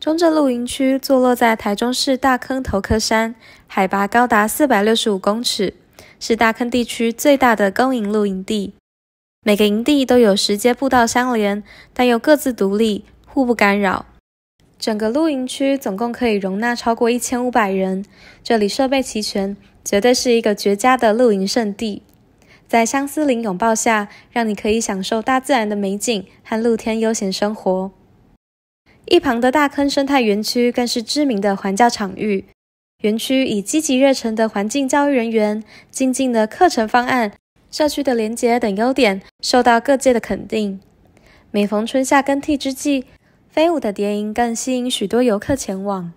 中正露营区坐落在台中市大坑头科山，海拔高达四百六十五公尺，是大坑地区最大的公营露营地。每个营地都有十阶步道相连，但又各自独立，互不干扰。整个露营区总共可以容纳超过一千五百人。这里设备齐全，绝对是一个绝佳的露营圣地。在相思林拥抱下，让你可以享受大自然的美景和露天悠闲生活。一旁的大坑生态园区更是知名的环教场域，园区以积极热忱的环境教育人员、精进的课程方案、社区的连结等优点，受到各界的肯定。每逢春夏更替之际，飞舞的蝶影更吸引许多游客前往。